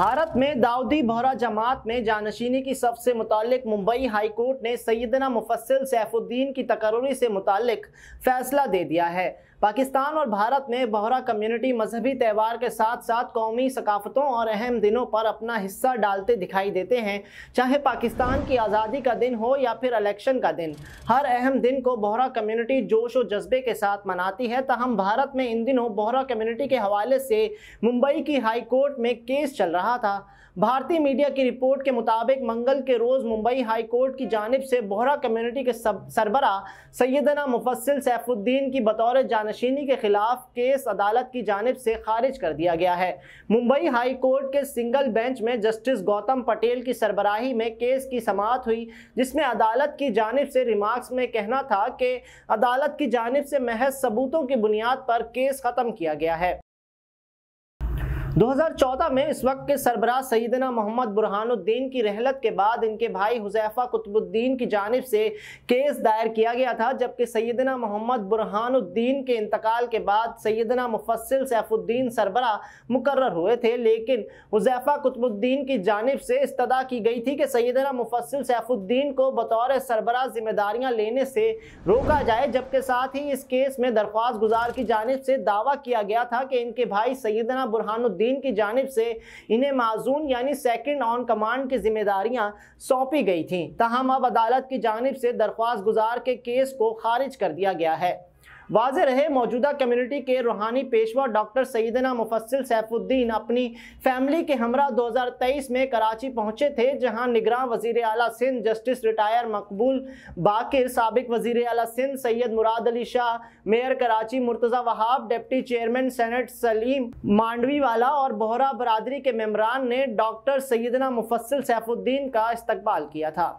भारत में दाऊदी बोहरा जमात में जानशीनी की सबसे मुतल मुंबई मुंबई हाईकोर्ट ने सैदना मुफसल सैफुद्दीन की तकररी से मुतक फैसला दे दिया है पाकिस्तान और भारत में बोहरा कम्युनिटी मजहबी त्यौहार के साथ साथ कौमी सकाफ़तों और अहम दिनों पर अपना हिस्सा डालते दिखाई देते हैं चाहे पाकिस्तान की आज़ादी का दिन हो या फिर इलेक्शन का दिन हर अहम दिन को बोहरा कम्युनिटी जोश और जज्बे के साथ मनाती है तहम भारत में इन दिनों बोहरा कम्युनिटी के हवाले से मुंबई की हाईकोर्ट में केस चल रहा रहा था भारतीय मीडिया की रिपोर्ट के मुताबिक मंगल के रोज़ मुंबई हाई कोर्ट की जानब से बोहरा कम्युनिटी के सरबरा सैदना मुफसिल सैफुद्दीन की बतौर जानशीनी के खिलाफ केस अदालत की जानब से खारिज कर दिया गया है मुंबई हाई कोर्ट के सिंगल बेंच में जस्टिस गौतम पटेल की सरबराही में केस की समात हुई जिसमें अदालत की जानब से रिमार्क्स में कहना था कि अदालत की जानब से महज सबूतों की बुनियाद पर केस ख़त्म किया गया है 2014 में इस वक्त के सरबराह सईदना मोहम्मद बुरहानुद्दीन की रहलत के बाद इनके भाई हुजैफा कुतुबुद्दीन की जानब से केस दायर किया गया था जबकि सैदना मोहम्मद बुरहानुद्दीन के इंतकाल के बाद सैदना मुफसिल सैफुद्दीन सरबरा मुकर हुए थे लेकिन हुजैफा कुतुबुद्दीन की जानब से इस्तदा की गई थी कि सैदना मुफसिल सैफुद्दीन को बतौर सरबरा जिम्मेदारियाँ लेने से रोका जाए जबकि साथ ही इस केस में दरख्वास्त गुजार की जानब से दावा किया गया था कि इनके भाई सैदना बुरहानुद्दीन गयासुद्दीन की जानब से इन्हें माजून यानी सेकेंड ऑन कमांड की जिम्मेदारियां सौंपी गई थी तहम अब अदालत की जानब से दरख्वास्त गुजार के केस को खारिज कर दिया गया है वाज रहे मौजूदा कम्युनिटी के रूहानी पेशवा डॉक्टर सईदना मुफसल सैफुद्दीन अपनी फैमिली के हमरा 2023 में कराची पहुंचे थे जहां निगरान वजीर अला सिंध जस्टिस रिटायर मकबूल बाकिर सबक वजीर अला Sindh Syed Murad Ali Shah mayor Karachi Murtaza Wahab deputy chairman senate Salim Mandviwala और बोहरा बरदरी के मम्बरान ने डॉक्टर सैदना मुफसल सैफुद्दीन का इस्तबाल किया था